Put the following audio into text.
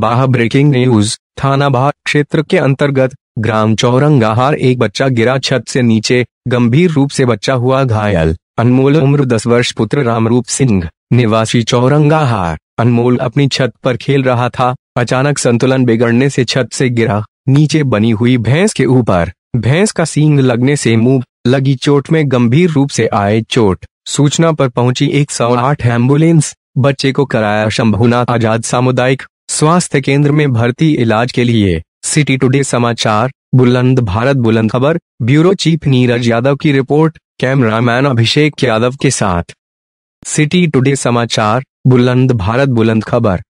बाह breaking news थाना बाह क्षेत्र के अंतर्गत ग्राम चौरंगाहार एक बच्चा गिरा छत से नीचे गंभीर रूप से बच्चा हुआ घायल अनमोल उम्र दस वर्ष पुत्र रामरूप सिंह निवासी चौरंगाहार अनमोल अपनी छत पर खेल रहा था अचानक संतुलन बिगड़ने से छत से गिरा नीचे बनी हुई भैंस के ऊपर भैंस का सींग लगने से मुंह लगी चोट में गंभीर रूप से आए चोट सूचना पर पहुंची 108 एम्बुलेंस बच्चे को कराया शंभुनाथ आजाद सामुदायिक स्वास्थ्य केंद्र में भर्ती इलाज के लिए सिटी टुडे समाचार बुलंद भारत बुलंद खबर ब्यूरो चीफ नीरज यादव की रिपोर्ट कैमरामैन अभिषेक यादव के साथ सिटी टुडे समाचार बुलंद भारत बुलंद खबर